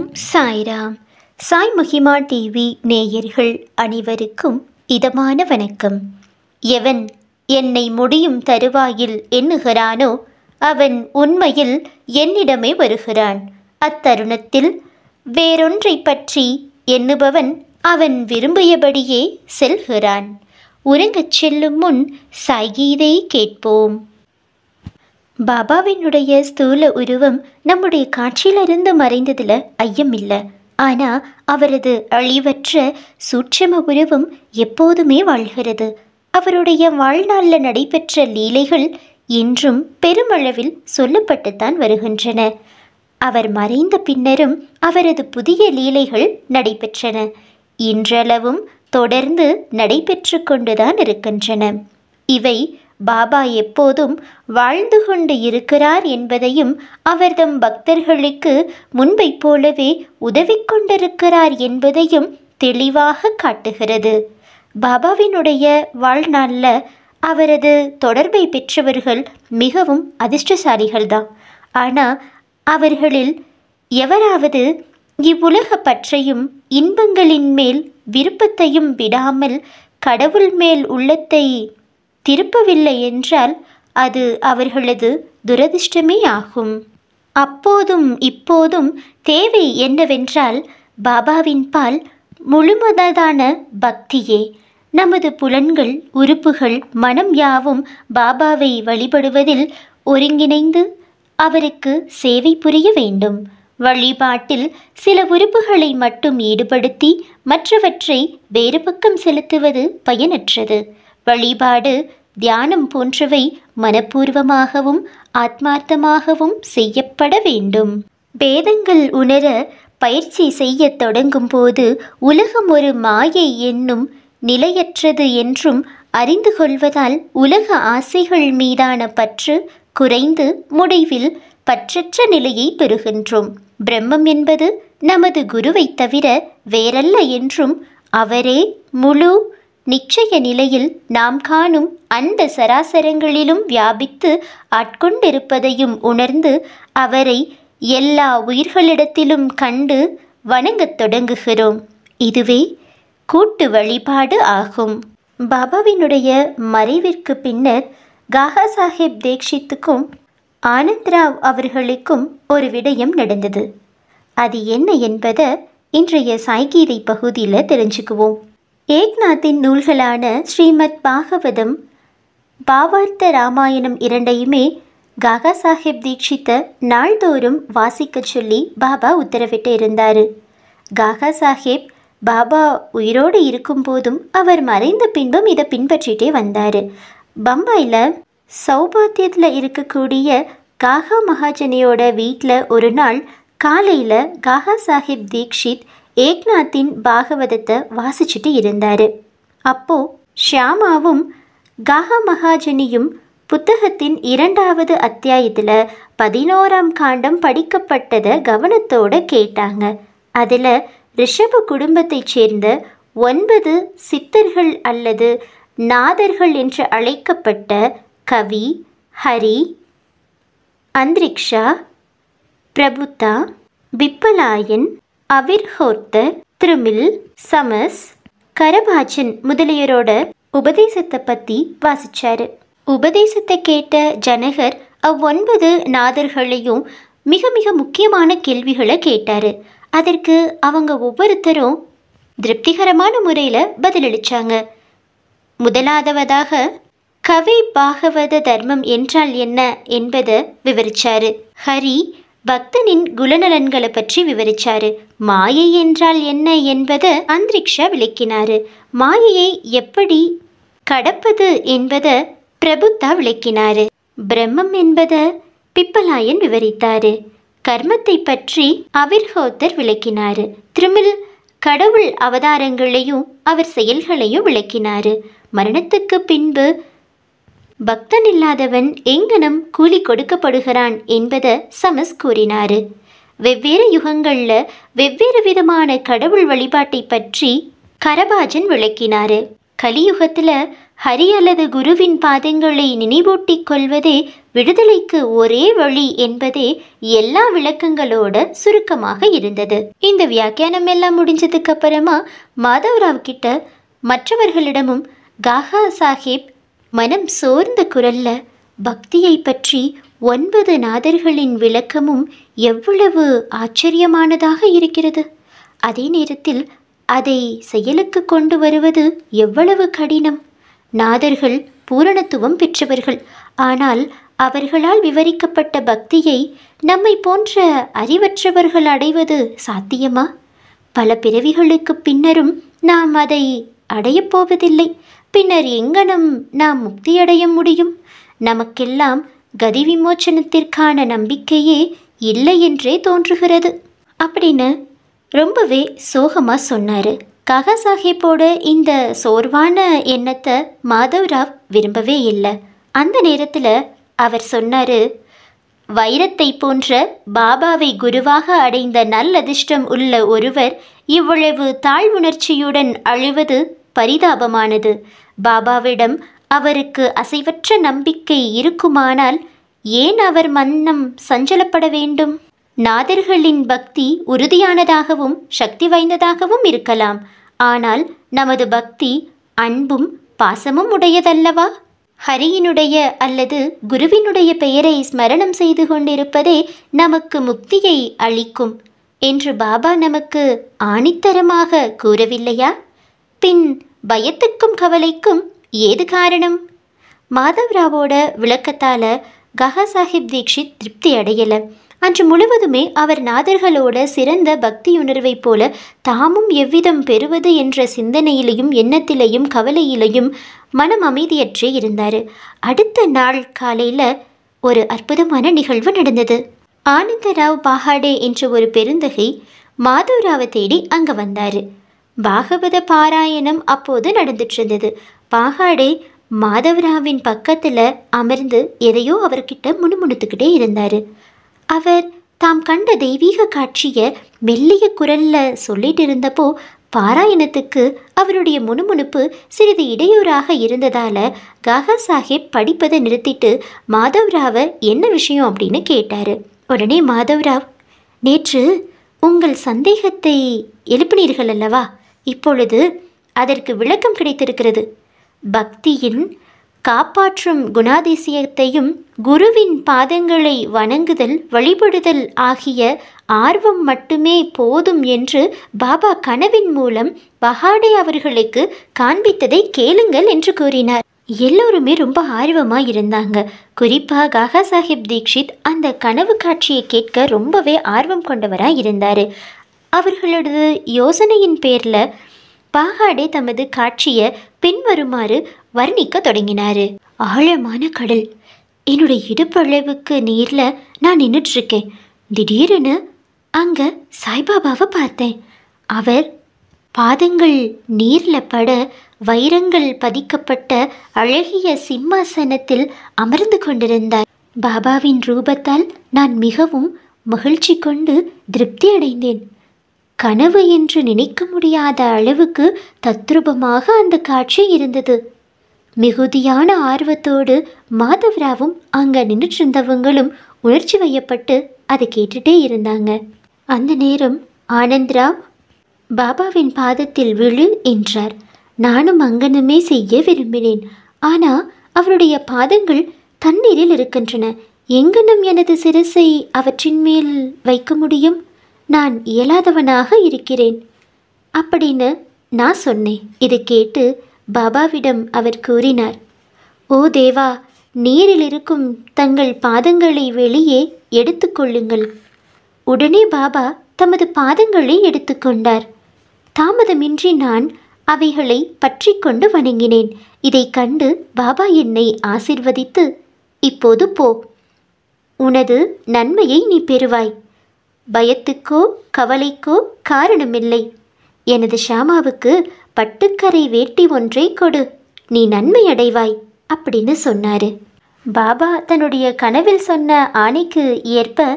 ஓம் சாய்ராம் சாய் மகிமா டிவி நேயர்கள் அனைவருக்கும் இதமான வணக்கம் எவன் என்னை முடியும் தருவாயில் எண்ணுகிறானோ அவன் உண்மையில் என்னிடமே வருகிறான் அத்தருணத்தில் வேறொன்றை பற்றி எண்ணுபவன் அவன் விரும்பியபடியே செல்கிறான் உறங்கச் செல்லும் முன் சாய்கீதை கேட்போம் பாபாவினுடைய ஸ்தூல உருவம் நம்முடைய காட்சியிலிருந்து மறைந்ததில் ஐயமில்லை ஆனால் அவரது அழிவற்ற சூட்சம உருவம் எப்போதுமே வாழ்கிறது அவருடைய வாழ்நாளில் நடைபெற்ற லீலைகள் இன்றும் பெருமளவில் சொல்லப்பட்டுத்தான் வருகின்றன அவர் மறைந்த பின்னரும் அவரது புதிய லீலைகள் நடைபெற்றன இன்றளவும் தொடர்ந்து நடைபெற்று கொண்டுதான் இருக்கின்றன இவை பாபா எப்போதும் வாழ்ந்து கொண்டு இருக்கிறார் என்பதையும் அவர் தம் பக்தர்களுக்கு முன்பைப் போலவே உதவி கொண்டிருக்கிறார் என்பதையும் தெளிவாக காட்டுகிறது பாபாவினுடைய வாழ்நாளில் அவரது தொடர்பை பெற்றவர்கள் மிகவும் அதிர்ஷ்டசாலிகள்தான் ஆனால் அவர்களில் எவராவது இவ்வுலக பற்றையும் இன்பங்களின் மேல் விருப்பத்தையும் விடாமல் கடவுள் மேல் உள்ளத்தை திருப்பவில்லை என்றால் அது அவர்களது துரதிர்ஷ்டமே ஆகும் அப்போதும் இப்போதும் தேவை என்னவென்றால் பாபாவின் பால் முழுமதான பக்தியே நமது புலன்கள் உறுப்புகள் மனம் யாவும் பாபாவை வழிபடுவதில் ஒருங்கிணைந்து அவருக்கு சேவை புரிய வேண்டும் வழிபாட்டில் சில உறுப்புகளை மட்டும் ஈடுபடுத்தி மற்றவற்றை வேறு பக்கம் செலுத்துவது பயனற்றது வழிபாடு தியானம் போன்றவை மனப்பூர்வமாகவும் ஆத்மார்த்தமாகவும் செய்யப்பட வேண்டும் பேதங்கள் உணர பயிற்சி செய்ய தொடங்கும் போது உலகம் ஒரு மாயை என்னும் நிலையற்றது என்றும் அறிந்து கொள்வதால் உலக ஆசைகள் மீதான பற்று குறைந்து முடிவில் பற்றற்ற நிலையை பெறுகின்றோம் பிரம்மம் என்பது நமது குருவை தவிர வேறல்ல என்றும் அவரே முழு நிச்சய நிலையில் நாம் காணும் அந்த சராசரங்களிலும் வியாபித்து ஆட்கொண்டிருப்பதையும் உணர்ந்து அவரை எல்லா உயிர்களிடத்திலும் கண்டு வணங்கத் தொடங்குகிறோம் இதுவே கூட்டு வழிபாடு ஆகும் பாபாவினுடைய மறைவிற்கு பின்னர் காகா சாஹேப் தீக்ஷித்துக்கும் ஆனந்த்ராவ் அவர்களுக்கும் ஒரு விடயம் நடந்தது அது என்ன என்பதை இன்றைய சாய்கீதை பகுதியில் தெரிஞ்சுக்குவோம் ஏக்நாத்தின் நூல்களான ஸ்ரீமத் பாகவதம் பாவார்த்த ராமாயணம் இரண்டையுமே காகா சாஹிப் தீட்சித்த நாள்தோறும் வாசிக்க சொல்லி பாபா உத்தரவிட்டு இருந்தார் காகா சாஹிப் பாபா உயிரோடு இருக்கும்போதும் அவர் மறைந்த பின்பும் இதை பின்பற்றிட்டே வந்தார் பம்பாயில் சௌபாத்தியத்தில் இருக்கக்கூடிய காகா மகாஜனியோட வீட்டில் ஒரு நாள் காலையில் காகா சாஹிப் தீக்ஷித் ஏக்நாத்தின் பாகவதத்தை வாசிச்சுட்டு இருந்தார் அப்போ ஷியாமாவும் கஹ மகாஜனியும் புத்தகத்தின் இரண்டாவது அத்தியாயத்தில் பதினோராம் காண்டம் படிக்கப்பட்டதை கவனத்தோடு கேட்டாங்க அதில் ரிஷப குடும்பத்தைச் சேர்ந்த ஒன்பது சித்தர்கள் அல்லது நாதர்கள் என்று அழைக்கப்பட்ட கவி ஹரி அந்திரிக்ஷா பிரபுதா பிப்பலாயன் அவிர் ஹோர்த்த திருமில் சமஸ் கரபாஜன் முதலியரோட உபதேசத்தை பற்றி வாசிச்சாரு உபதேசத்தை கேட்ட ஜனகர் அவ்வொன்பது நாதர்களையும் மிக மிக முக்கியமான கேள்விகளை கேட்டார் அதற்கு அவங்க ஒவ்வொருத்தரும் திருப்திகரமான முறையில் பதிலளித்தாங்க முதலாவதாக கவி பாகவத தர்மம் என்றால் என்ன என்பதை விவரிச்சாரு ஹரி பக்தனின் குலநலன்களை பற்றி விவரிச்சாரு மாயை என்றால் என்ன என்பதை அந்திரிக்ஷா விளக்கினாரு மாயையை எப்படி கடப்பது என்பதை பிரபுத்தா விளக்கினாரு பிரம்மம் என்பதை பிப்பலாயன் விவரித்தாரு கர்மத்தை பற்றி அவிர்ஹோத்தர் விளக்கினாரு திருமில் கடவுள் அவதாரங்களையும் அவர் செயல்களையும் விளக்கினாரு மரணத்துக்கு பின்பு பக்தன் இல்லாதவன் எங்கனம் கூலி கொடுக்கப்படுகிறான் என்பதை சமஸ் கூறினார் வெவ்வேறு யுகங்களில் வெவ்வேறு விதமான கடவுள் வழிபாட்டை பற்றி கரபாஜன் விளக்கினார் கலியுகத்தில் ஹரி அல்லது குருவின் பாதங்களை நினைவூட்டிக் கொள்வதே விடுதலைக்கு ஒரே வழி என்பதே எல்லா விளக்கங்களோட சுருக்கமாக இருந்தது இந்த வியாக்கியானம் எல்லாம் முடிஞ்சதுக்கு அப்புறமா மாதவராவ் கிட்ட மற்றவர்களிடமும் காகா சாஹிப் மனம் சோர்ந்த குரல்ல பக்தியை பற்றி ஒன்பது நாதர்களின் விளக்கமும் எவ்வளவு ஆச்சரியமானதாக இருக்கிறது அதே நேரத்தில் அதை செயலுக்கு கொண்டு வருவது எவ்வளவு கடினம் நாதர்கள் பூரணத்துவம் பெற்றவர்கள் ஆனால் அவர்களால் விவரிக்கப்பட்ட பக்தியை நம்மை போன்ற அறிவற்றவர்கள் அடைவது சாத்தியமா பல பிறவிகளுக்கு பின்னரும் நாம் அதை அடையப்போவதில்லை பின்னர் எங்கனும் நாம் முக்தியடைய முடியும் நமக்கெல்லாம் கதி விமோச்சனத்திற்கான நம்பிக்கையே இல்லை என்றே தோன்றுகிறது அப்படின்னு ரொம்பவே சோகமாக சொன்னார் ககா சாஹிப்போட இந்த சோர்வான எண்ணத்தை மாதவ்ராவ் விரும்பவே இல்லை அந்த நேரத்தில் அவர் சொன்னார் வைரத்தை போன்ற பாபாவை குருவாக அடைந்த நல்லதிர்ஷ்டம் உள்ள ஒருவர் இவ்வளவு தாழ்வுணர்ச்சியுடன் அழிவது பரிதாபமானது பாபாவிடம் அவருக்கு அசைவற்ற நம்பிக்கை இருக்குமானால் ஏன் அவர் மன்னம் சஞ்சலப்பட வேண்டும் நாதர்களின் பக்தி உறுதியானதாகவும் சக்தி வாய்ந்ததாகவும் இருக்கலாம் ஆனால் நமது பக்தி அன்பும் பாசமும் உடையதல்லவா ஹரியினுடைய அல்லது குருவினுடைய பெயரை ஸ்மரணம் செய்து கொண்டிருப்பதே நமக்கு முக்தியை அளிக்கும் என்று பாபா நமக்கு ஆணித்தரமாக கூறவில்லையா பின் பயத்துக்கும் கவலைக்கும் ஏது காரணம் மாதவ்ராவோட விளக்கத்தால் கஹா சாஹிப் தீக்ஷித் திருப்தி அடையலை அன்று முழுவதுமே அவர் நாதர்களோட சிறந்த பக்தியுணர்வைப் போல தாமும் எவ்விதம் பெறுவது என்ற சிந்தனையிலையும் எண்ணத்திலையும் கவலையிலையும் மனம் அமைதியற்றே இருந்தார் அடுத்த நாள் காலையில் ஒரு அற்புதமான நிகழ்வு நடந்தது ஆனந்தராவ் பாகாடே என்ற ஒரு பெருந்தகை மாதவராவை தேடி அங்கே வந்தார் பாகவத பாராயணம் அப்போது நடந்துட்டு இருந்தது பாகாடே மாதவராவின் பக்கத்தில் அமர்ந்து எதையோ அவர்கிட்ட முணுமுணுத்துக்கிட்டே இருந்தார் அவர் தாம் கண்ட தெய்வீக காட்சியை மெல்லிய குரலில் சொல்லிட்டு இருந்தப்போ பாராயணத்துக்கு அவருடைய முணுமுணுப்பு சிறிது இடையூறாக இருந்ததால் காகா சாஹிப் படிப்பதை நிறுத்திட்டு மாதவ்ராவை என்ன விஷயம் அப்படின்னு கேட்டார் உடனே மாதவ்ராவ் நேற்று உங்கள் சந்தேகத்தை எழுப்பினீர்கள் அல்லவா இப்பொழுது அதற்கு விளக்கம் கிடைத்திருக்கிறது பக்தியின் காப்பாற்றும் குணாதிசயத்தையும் குருவின் பாதங்களை வணங்குதல் வழிபடுதல் ஆகிய ஆர்வம் மட்டுமே போதும் என்று பாபா கனவின் மூலம் பஹாடே அவர்களுக்கு காண்பித்ததை கேளுங்கள் என்று கூறினார் எல்லோருமே ரொம்ப ஆர்வமாக இருந்தாங்க குறிப்பாக காகா சாஹிப் தீக்ஷித் அந்த கனவு காட்சியை கேட்க ரொம்பவே ஆர்வம் கொண்டவராக இருந்தார் அவர்களது யோசனையின் பேரில் பாகாடே தமது காட்சியை பின்வருமாறு வர்ணிக்க தொடங்கினார் ஆழமான கடல் என்னுடைய இடுப்பளவுக்கு நீரில் நான் நின்றுட்டுருக்கேன் திடீர்னு அங்கே சாய்பாபாவை பார்த்தேன் அவர் பாதங்கள் நீரில் பட வைரங்கள் பதிக்கப்பட்ட அழகிய சிம்மாசனத்தில் அமர்ந்து கொண்டிருந்தார் பாபாவின் ரூபத்தால் நான் மிகவும் மகிழ்ச்சி கொண்டு திருப்தி அடைந்தேன் கனவு என்று நினைக்க முடியாத அளவுக்கு தத்ரூபமாக அந்த காட்சி இருந்தது மிகுதியான ஆர்வத்தோடு மாதவராவும் அங்கே நின்றுச்சிருந்தவங்களும் உணர்ச்சி வையப்பட்டு அதை கேட்டுட்டே இருந்தாங்க அந்த நேரம் ஆனந்த்ராவ் பாபாவின் பாதத்தில் விழு என்றார் நானும் அங்கனமே செய்ய விரும்பினேன் ஆனால் அவருடைய பாதங்கள் தண்ணீரில் இருக்கின்றன எங்கனம் எனது சிரசை அவற்றின் மேல் வைக்க முடியும் நான் இயலாதவனாக இருக்கிறேன் அப்படின்னு நான் சொன்னேன் இதை கேட்டு பாபாவிடம் அவர் கூறினார் ஓ தேவா நீரில் இருக்கும் தங்கள் பாதங்களை வெளியே எடுத்துக்கொள்ளுங்கள் உடனே பாபா தமது பாதங்களை எடுத்துக்கொண்டார் தாமதமின்றி நான் அவைகளை பற்றி கொண்டு வணங்கினேன் இதை கண்டு பாபா என்னை ஆசிர்வதித்து இப்போது போ உனது நன்மையை நீ பெறுவாய் பயத்துக்கோ கவலைக்கோ காரணமில்லை எனது ஷாமாவுக்கு பட்டுக்கரை வேட்டி ஒன்றை கொடு நீ நன்மை அடைவாய் அப்படின்னு சொன்னாரு பாபா தன்னுடைய கனவில் சொன்ன ஆணைக்கு ஏற்ப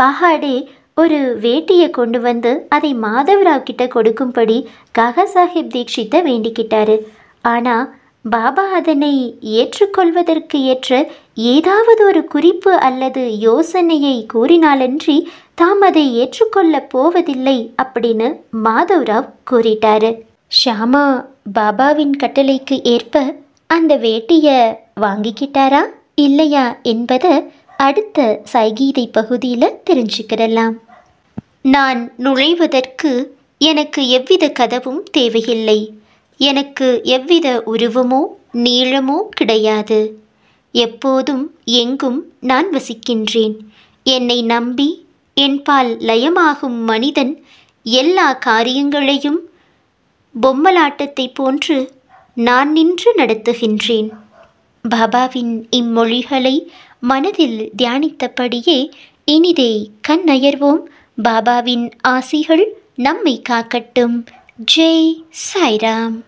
பஹாடே ஒரு வேட்டியை கொண்டு வந்து அதை மாதவராவ் கிட்ட கொடுக்கும்படி காகா சாஹிப் தீட்சித்தை வேண்டிக்கிட்டாரு ஆனால் பாபா அதனை ஏற்றுக்கொள்வதற்கு ஏற்ற ஏதாவது ஒரு குறிப்பு அல்லது யோசனையை கூறினாலன்றி தாம் அதை ஏற்றுக்கொள்ளப் போவதில்லை அப்படின்னு மாதவ்ராவ் கூறிட்டாரு ஷாமா பாபாவின் கட்டளைக்கு ஏற்ப அந்த வேட்டியை வாங்கிக்கிட்டாரா இல்லையா என்பதை அடுத்த சைகீதை பகுதியில் தெரிஞ்சுக்கிடலாம் நான் நுழைவதற்கு எனக்கு எவ்வித கதவும் தேவையில்லை எனக்கு எவ்வித உருவமோ நீளமோ கிடையாது எப்போதும் எங்கும் நான் வசிக்கின்றேன் என்னை நம்பி என்பால் லயமாகும் மனிதன் எல்லா காரியங்களையும் பொம்மலாட்டத்தை போன்று நான் நின்று நடத்துகின்றேன் பாபாவின் இம்மொழிகளை மனதில் தியானித்தபடியே இனிதே கண்ணயர்வோம் பாபாவின் ஆசிகள் நம்மை காக்கட்டும் ஜெய் சாய்ராம்